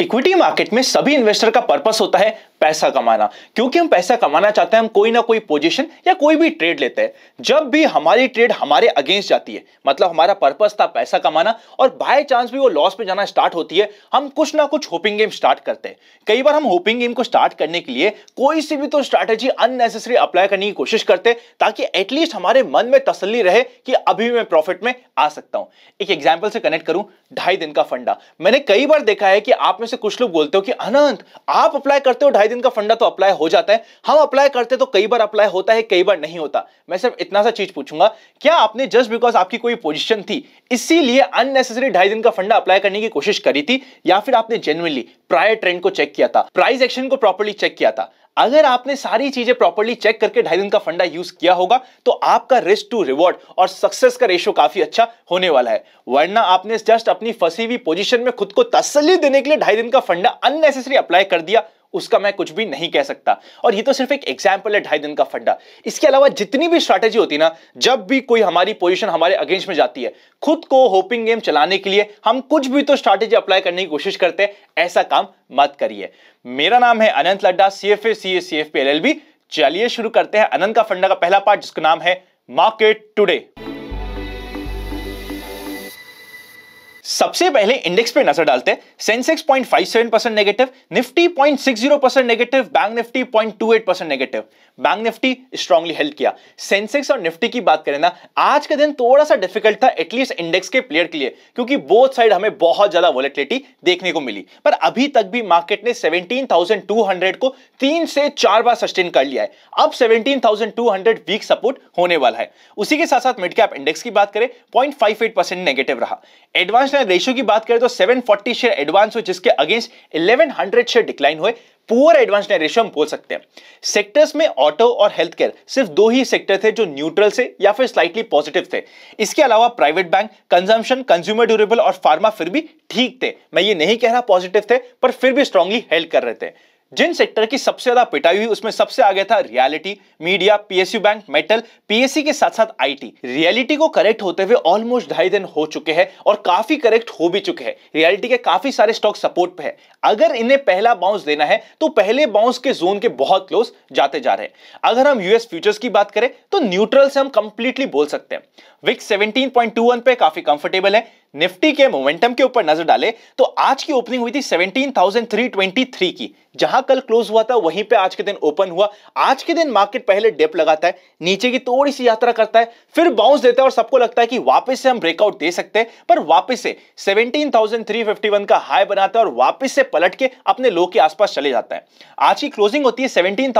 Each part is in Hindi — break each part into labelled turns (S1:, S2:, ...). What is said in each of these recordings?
S1: इक्विटी मार्केट में सभी इन्वेस्टर का पर्पस होता है पैसा कमाना क्योंकि हम पैसा कमाना चाहते हैं हम कोई ना कोई पोजीशन या कोई भी ट्रेड लेते हैं जब भी हमारी ट्रेड हमारे अगेंस्ट जाती है मतलब हमारा पर्पस था पैसा कमाना और बाय चांस भी वो लॉस पे जाना स्टार्ट होती है हम कुछ ना कुछ होपिंग गेम स्टार्ट करते हैं कई बार हम होपिंग गेम को स्टार्ट करने के लिए कोई सी भी तो स्ट्रैटेजी अननेसेसरी अप्लाई करने की कोशिश करते ताकि एटलीस्ट हमारे मन में तसली रहे कि अभी मैं प्रॉफिट में आ सकता हूं एक एग्जाम्पल से कनेक्ट करूं ढाई दिन का फंडा मैंने कई बार देखा है कि आप में में से कुछ लोग बोलते हो कि अनंत आप अप्लाई करते हो ढाई दिन का फंडा तो अप्लाई हो जाता है हम अप्लाई करते तो कई बार अप्लाई होता है कई बार नहीं होता मैं सिर्फ इतना सा चीज पूछूंगा क्या आपने जस्ट बिकॉज आपकी कोई पोजिशन थी इसीलिए अननेसेसरी ढाई दिन का फंडा अप्लाई करने की कोशिश करी थी या फिर आपने जेनुअनली प्रायर ट्रेंड को चेक किया था प्राइस एक्शन को प्रॉपरली चेक किया था अगर आपने सारी चीजें प्रॉपरली चेक करके ढाई दिन का फंडा यूज किया होगा तो आपका रिस्क टू रिवॉर्ड और सक्सेस का रेशियो काफी अच्छा होने वाला है वरना आपने जस्ट अपनी फंसी हुई पोजीशन में खुद को तसली देने के लिए ढाई दिन का फंडा अननेसेसरी अप्लाई कर दिया उसका मैं कुछ भी नहीं कह सकता और ये तो सिर्फ एक एग्जाम्पल है ढाई दिन का फंडा इसके अलावा जितनी भी स्ट्रैटेजी होती है ना जब भी कोई हमारी पोजीशन हमारे अगेंस्ट में जाती है खुद को होपिंग गेम चलाने के लिए हम कुछ भी तो स्ट्रैटेजी अप्लाई करने की कोशिश करते हैं ऐसा काम मत करिए मेरा नाम है Anant Ladda C F A C A C F P L L B चलिए शुरू करते हैं अनंत का फंडा का पहला पार्ट जिसका नाम है मार्केट टुडे सबसे पहले इंडेक्स पे नजर डालते हैं Sensex 0.57 percent negative Nifty 0.60 percent negative bank Nifty 0.28 percent negative bank Nifty strongly help किया सेंसेक्स और निफ्टी की बात करें ना आज का दिन थोड़ा सा डिफिकल्ट था एटलीस्ट इंडेक्स के प्लेयर के लिए क्योंकि बोथ साइड हमें बहुत ज्यादा वॉलेटिलिटी देखने को मिली पर अभी तक भी मार्केट ने 17,200 को तीन से चार बार सस्टेन कर लिया है अब 17,200 वीक सपोर्ट होने वाला है उसी के साथ साथ मिड कैप इंडेक्स की बात करें पॉइंट नेगेटिव रहा एडवांस अगर रेशियो की बात करें तो 740 शेयर एडवांस हुए जिसके अगेंस्ट 1100 शेयर डिक्लाइन हुए पुअर एडवांस ने रेशियो हम बोल सकते हैं सेक्टर्स में ऑटो और हेल्थ केयर सिर्फ दो ही सेक्टर थे जो न्यूट्रल से या फिर स्लाइटली पॉजिटिव थे इसके अलावा private bank consumption consumer durable और फार्मा फिर भी ठीक थे मैं ये नहीं कह रहा पॉजिटिव थे पर फिर भी स्ट्रांगली हेल्प कर रहे थे जिन सेक्टर की सबसे ज्यादा पिटाई हुई उसमें सबसे आगे था realty media PSU bank metal PSC के साथ साथ आईटी रियलिटी को करेक्ट होते हुए ऑलमोस्ट ढाई दिन हो चुके हैं और काफी करेक्ट हो भी चुके हैं रियलिटी के काफी सारे स्टॉक सपोर्ट पे है अगर इन्हें पहला बाउंस देना है तो पहले बाउंस के जोन के बहुत क्लोज जाते जा रहे हैं अगर हम यूएस फ्यूचर्स की बात करें तो न्यूट्रल से हम कंप्लीटली बोल सकते हैं विक्स सेवनटीन पे काफी कंफर्टेबल है निफ्टी के मोमेंटम के ऊपर नजर डाले तो आज की ओपनिंग हुई थी 17,323 की जहां कल क्लोज हुआ था वहीं पे आज के दिन ओपन हुआ आज के दिन मार्केट पहले डिप लगाता है नीचे की थोड़ी सी यात्रा करता है फिर बाउंस देता है और सबको लगता है कि वापस से हम ब्रेकआउट दे सकते हैं पर वापस से 17,351 का हाई बनाता है और वापस से पलट के अपने लो के आसपास चले जाता है आज की क्लोजिंग होती है सेवनटीन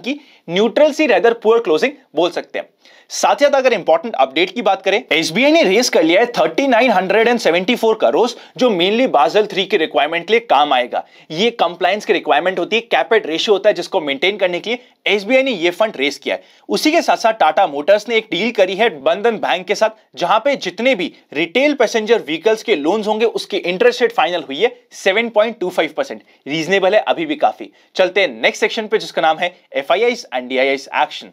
S1: की न्यूट्रल सी रेदर पुअर क्लोजिंग बोल सकते हैं साथ ही साथ अगर इंपॉर्टेंट अपडेट की बात करें एसबीआई ने रेस कर लिया है 3974 करोड़ जो मेनली बाजल थ्री के रिक्वायरमेंट के लिए काम आएगा ये कंप्लायंस की रिक्वायरमेंट होती है कैपेट रेशियो होता है जिसको मेंटेन करने के लिए एसबीआई ने ये फंड रेस किया है उसी के साथ साथ टाटा मोटर्स ने एक डील करी है बंधन बैंक के साथ जहां पे जितने भी रिटेल पैसेंजर व्हीकल्स के लोन्स होंगे उसकी इंटरेस्ट रेट फाइनल हुई है सेवन रीजनेबल है अभी भी काफी चलते हैं नेक्स्ट सेक्शन पे जिसका नाम है F and DIS action.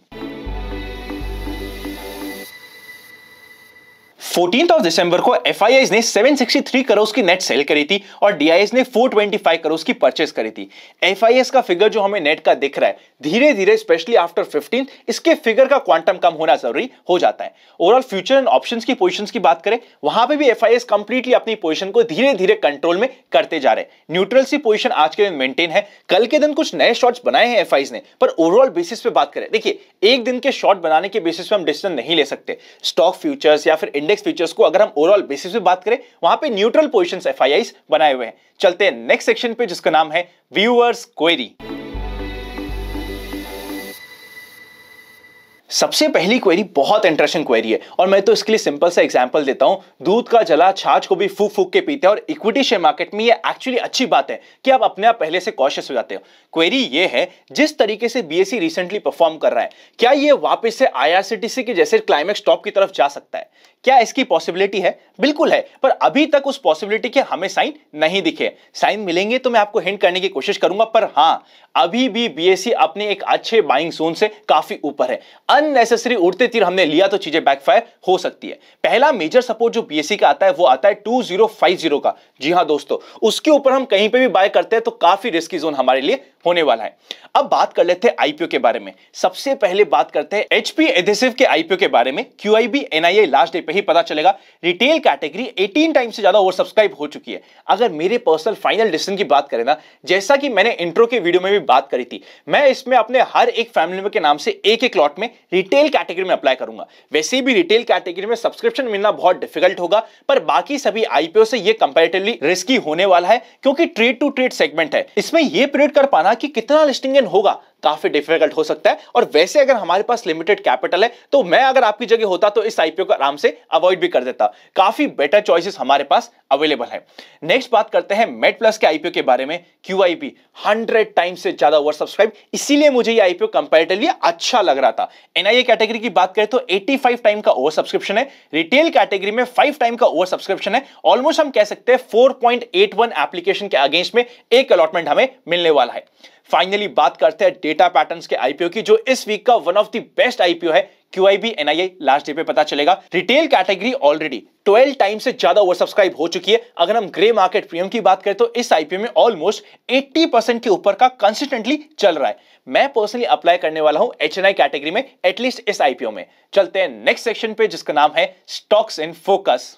S1: 14th of December को एफ ने 763 करोड़ की नेट सेल करी थी और डीआईएस ने 425 करोड़ की परचेस करी थी एफ का फिगर जो हमें नेट का दिख रहा है धीरे धीरे स्पेशली आफ्टर 15th इसके फिगर का क्वांटम कम होना जरूरी हो जाता है ओवरऑल फ्यूचर एंड ऑप्शंस की पोजीशंस की बात करें वहां पे भी एफ कंप्लीटली अपनी पोजीशन को धीरे धीरे कंट्रोल में करते जा रहे हैं न्यूट्रल सी पोजिशन आज के दिन मेंटेन है कल के दिन कुछ नए शॉर्ट्स बनाए हैं एफ ने पर ओवरऑल बेसिस पे बात करें देखिए एक दिन के शॉर्ट बनाने के बेसिस पे हम डिसीजन नहीं ले सकते स्टॉक फ्यूचर्स या फिर इंडेक्स इंडेक्स फ्यूचर्स को अगर हम ओवरऑल बेसिस पे बात करें वहां पे न्यूट्रल पोजिशन एफ बनाए हुए हैं चलते हैं नेक्स्ट सेक्शन पे जिसका नाम है व्यूअर्स क्वेरी सबसे पहली क्वेरी बहुत इंटरेस्टिंग क्वेरी है और मैं तो इसके लिए सिंपल सा एग्जांपल देता हूं दूध का जला छाछ को भी फूक फूक के पीते हैं और इक्विटी शेयर मार्केट में ये एक्चुअली अच्छी बात है कि आप अपने आप पहले से कॉशियस हो जाते हो क्वेरी ये है जिस तरीके से बीएससी रिसेंटली परफॉर्म कर रहा है क्या ये वापिस से आई के जैसे क्लाइमेक्स टॉप की तरफ जा सकता है क्या इसकी पॉसिबिलिटी है बिल्कुल है पर अभी तक उस पॉसिबिलिटी के हमें साइन नहीं दिखे साइन मिलेंगे तो मैं आपको हिंट करने की कोशिश करूंगा पर हाँ अभी भी बीएससी अपने एक अच्छे बाइंग जोन से काफी ऊपर है अननेसेसरी उड़ते तीर हमने लिया तो चीजें बैकफायर हो सकती है पहला मेजर सपोर्ट जो बीएससी का आता है वो आता है टू का जी हाँ दोस्तों उसके ऊपर हम कहीं पर भी बाय करते हैं तो काफी रिस्की जोन हमारे लिए होने वाला है अब बात कर लेते हैं आईपीओ के बारे में सबसे पहले बात करते हैं एचपी एडेसिव के आईपीओ के बारे में Q QIB NIA last day पे ही पता चलेगा रिटेल कैटेगरी 18 टाइम से ज्यादा ओवर सब्सक्राइब हो चुकी है अगर मेरे पर्सनल फाइनल डिसीजन की बात करें ना जैसा कि मैंने इंट्रो के वीडियो में भी बात करी थी मैं इसमें अपने हर एक फैमिली मेंबर के नाम से एक एक लॉट में रिटेल कैटेगरी में अप्लाई करूंगा वैसे भी रिटेल कैटेगरी में सब्सक्रिप्शन मिलना बहुत डिफिकल्ट होगा पर बाकी सभी आईपीओ से यह कंपेरेटिवली रिस्की होने वाला है क्योंकि ट्रेड टू ट्रेड सेगमेंट है इसमें यह प्रेड कर पाना बताना कि कितना लिस्टिंग गेन होगा काफी डिफिकल्ट हो सकता है और वैसे अगर हमारे पास लिमिटेड कैपिटल है तो मैं अगर आपकी जगह होता तो इस आईपीओ को आराम से अवॉइड भी कर देता काफी बेटर चॉइसेस हमारे पास अवेलेबल है नेक्स्ट बात करते हैं मेट प्लस के आईपीओ के बारे में Q I P hundred time से ज्यादा ओवर सब्सक्राइब इसीलिए मुझे ये आईपीओ कंपेरेटिवली अच्छा लग रहा था एनआईए कैटेगरी की बात करें तो फाइव टाइम का ओवर सब्सक्रिप्शन है रिटेल कैटेगरी में फाइव टाइम का ओवर सब्सक्रिप्शन है ऑलमोस्ट हम कह सकते हैं वन एप्लीकेशन के अगेंस्ट में एक अलॉटमेंट हमें मिलने वाला है फाइनली बात करते हैं डेटा पैटर्न्स के आईपीओ की जो इस वीक का one of the best IPO है क्यूआईबी एनआईआई लास्ट डे पे पता चलेगा रिटेल कैटेगरी ऑलरेडी 12 टाइम से ज्यादा ओवर सब्सक्राइब हो चुकी है अगर हम ग्रे मार्केट प्रीमियम की बात करें तो इस आईपीओ में ऑलमोस्ट 80 परसेंट के ऊपर का कंसिस्टेंटली चल रहा है मैं पर्सनली अप्लाई करने वाला हूं एच कैटेगरी में एटलीस्ट इस आईपीओ में चलते हैं नेक्स्ट सेक्शन पे जिसका नाम है स्टॉक्स इन फोकस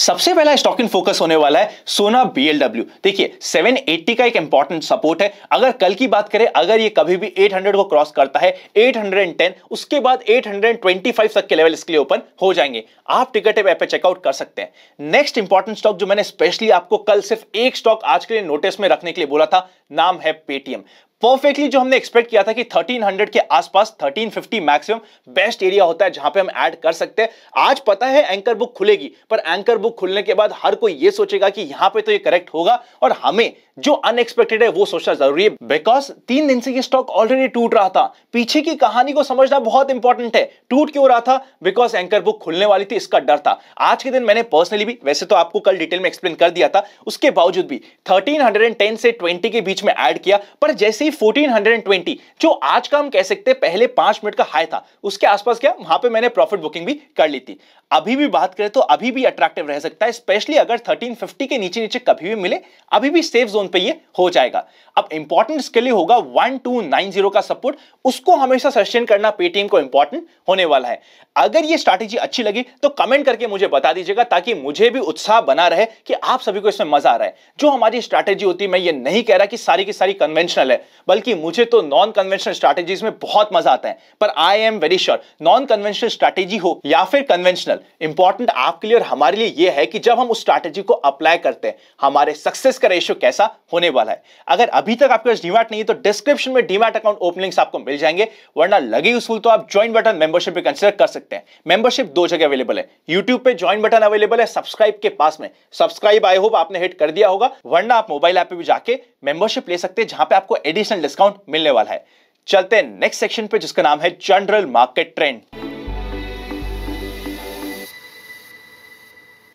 S1: सबसे पहला स्टॉक इन फोकस होने वाला है सोना बीएलडब्ल्यू देखिए 780 का एक इंपॉर्टेंट सपोर्ट है अगर कल की बात करें अगर ये कभी भी 800 को क्रॉस करता है 810 उसके बाद 825 तक के लेवल इसके लिए ओपन हो जाएंगे आप टिकट ऐप पे चेकआउट कर सकते हैं नेक्स्ट इंपॉर्टेंट स्टॉक जो मैंने स्पेशली आपको कल सिर्फ एक स्टॉक आज के लिए नोटिस में रखने के लिए बोला था नाम है पेटीएम परफेक्टली जो हमने एक्सपेक्ट किया था कि 1300 के आसपास 1350 मैक्सिमम बेस्ट एरिया होता है जहां पे हम ऐड कर सकते हैं आज पता है एंकर बुक खुलेगी पर एंकर बुक खुलने के बाद हर कोई ये सोचेगा कि यहां पे तो ये करेक्ट होगा और हमें जो अनएक्सपेक्टेड है वो सोचना जरूरी है बिकॉज तीन दिन से ये स्टॉक ऑलरेडी टूट रहा था पीछे की कहानी को समझना बहुत इंपॉर्टेंट है टूट क्यों रहा था बिकॉज एंकर बुक खुलने वाली थी इसका डर था आज के दिन मैंने पर्सनली भी वैसे तो आपको कल डिटेल में एक्सप्लेन कर दिया था उसके बावजूद भी थर्टीन से ट्वेंटी के बीच में एड किया पर जैसे ही फोर्टीन जो आज का हम कह सकते पहले पांच मिनट का हाई था उसके आसपास क्या वहां पर मैंने प्रॉफिट बुकिंग भी कर ली थी अभी भी बात करें तो अभी भी अट्रैक्टिव रह सकता है स्पेशली अगर 1350 के नीचे नीचे कभी भी मिले अभी भी सेफ जोन पे ये हो जाएगा अब इंपॉर्टेंट इसके लिए होगा 1290 का सपोर्ट उसको हमेशा सस्टेन करना पेटीएम को इंपॉर्टेंट होने वाला है अगर ये स्ट्रैटेजी अच्छी लगी तो कमेंट करके मुझे बता दीजिएगा ताकि मुझे भी उत्साह बना रहे कि आप सभी को इसमें मजा आ रहा है जो हमारी स्ट्रैटेजी होती है मैं ये नहीं कह रहा कि सारी की सारी कन्वेंशनल है बल्कि मुझे तो नॉन कन्वेंशनल स्ट्रैटेजी में बहुत मजा आता है पर I am very sure non conventional strategy हो या फिर कन्वेंशनल क्वेश्चन इंपॉर्टेंट आपके लिए और हमारे लिए यह है कि जब हम उस स्ट्रैटेजी को अप्लाई करते हैं हमारे सक्सेस का रेशियो कैसा होने वाला है अगर अभी तक आपके पास डीमैट नहीं है तो डिस्क्रिप्शन में डीमैट अकाउंट ओपनिंग्स आपको मिल जाएंगे वरना लगे यूजफुल तो आप ज्वाइन बटन मेंबरशिप भी कंसिडर कर सकते हैं मेंबरशिप दो जगह अवेलेबल है यूट्यूब पे ज्वाइन बटन अवेलेबल है सब्सक्राइब के पास में सब्सक्राइब आई होप आपने हिट कर दिया होगा वरना आप मोबाइल ऐप पर भी जाके मेंबरशिप ले सकते हैं जहां पर आपको एडिशनल डिस्काउंट मिलने वाला है चलते हैं नेक्स्ट सेक्शन पे जिसका नाम है general market trend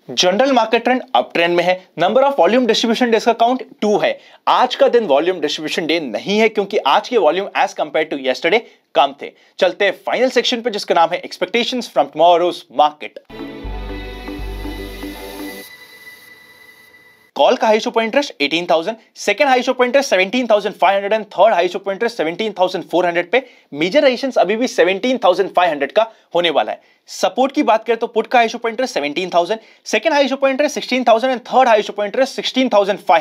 S1: general market trend up trend में है number of volume distribution days का काउंट टू है आज का दिन वॉल्यूम डिस्ट्रीब्यूशन डे नहीं है क्योंकि आज के volume as compare to yesterday कम थे चलते फाइनल सेक्शन पे जिसका नाम है expectations from tomorrow's market call का high of interest thousand second high of interest hundred and third high of interest hundred पे मेजर रेजिस्टेंस अभी भी हंड्रेड का होने वाला है सपोर्ट की बात करें तो पुट का high of interest thousand second high of interest thousand and third high of interest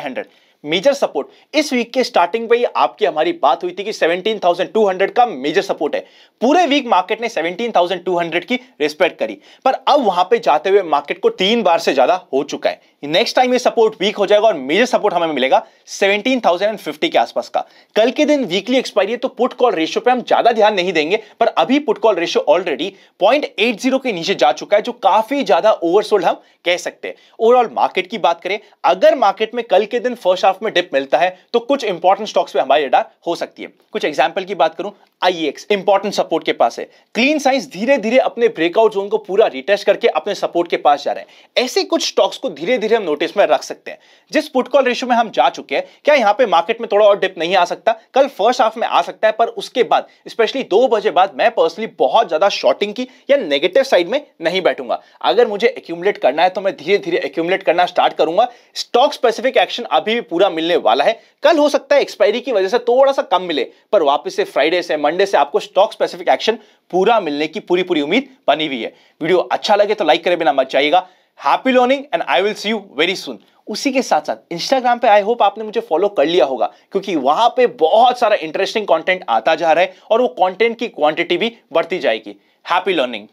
S1: hundred major support इस वीक के स्टार्टिंग पे आपकी हमारी बात हुई थी कि 17,200 का मेजर सपोर्ट है पूरे वीक मार्केट ने 17,200 की रिस्पेक्ट करी पर अब वहां पे जाते हुए मार्केट को तीन बार से ज्यादा हो चुका है नेक्स्ट टाइम ये सपोर्ट वीक हो जाएगा और मेजर सपोर्ट हमें मिलेगा 17,050 के आसपास का कल के दिन वीकली एक्सपायरी है तो पुट कॉल रेशियो पे हम ज्यादा ध्यान नहीं देंगे पर अभी पुट कॉल रेशियो ऑलरेडी 0.80 के नीचे जा चुका है जो काफी ज्यादा ओवरसोल्ड हम कह सकते हैं ओवरऑल मार्केट की बात करें अगर मार्केट में कल के दिन फर्स्ट हाफ में डिप मिलता है तो कुछ इंपॉर्टेंट स्टॉक्स पे हमारी रडार हो सकती है कुछ एग्जाम्पल की बात करूं आईएक्स इंपॉर्टेंट सपोर्ट के पास है क्लीन साइंस धीरे धीरे अपने ब्रेकआउट जोन को पूरा रिटेस्ट करके अपने सपोर्ट के पास जा रहे हैं ऐसे कुछ स्टॉक्स को धीरे धीरे हम नोटिस में रख सकते हैं जिस पुट कॉल रेशियो में हम जा चुके हैं क्या यहां पे मार्केट में थोड़ा और डिप नहीं आ सकता कल फर्स्ट हाफ में आ सकता है पर उसके बाद स्पेशली दो बजे बाद मैं पर्सनली बहुत ज्यादा शॉर्टिंग की या नेगेटिव साइड में नहीं बैठूंगा अगर मुझे एक्यूमुलेट करना है तो मैं धीरे धीरे एक्यूमुलेट करना स्टार्ट करूंगा स्टॉक स्पेसिफिक एक्शन अभी भी पूरा मिलने वाला है कल हो सकता है एक्सपायरी की वजह से थोड़ा सा कम मिले पर वापस से फ्राइडे से मंडे से आपको स्टॉक स्पेसिफिक एक्शन पूरा मिलने की पूरी पूरी उम्मीद बनी हुई है वीडियो अच्छा लगे तो लाइक करें बिना मत जाइएगा happy learning and I will see you very soon उसी के साथ साथ इंस्टाग्राम पे आई होप आपने मुझे फॉलो कर लिया होगा क्योंकि वहां पे बहुत सारा इंटरेस्टिंग कंटेंट आता जा रहा है और वो कंटेंट की क्वांटिटी भी बढ़ती जाएगी हैप्पी लर्निंग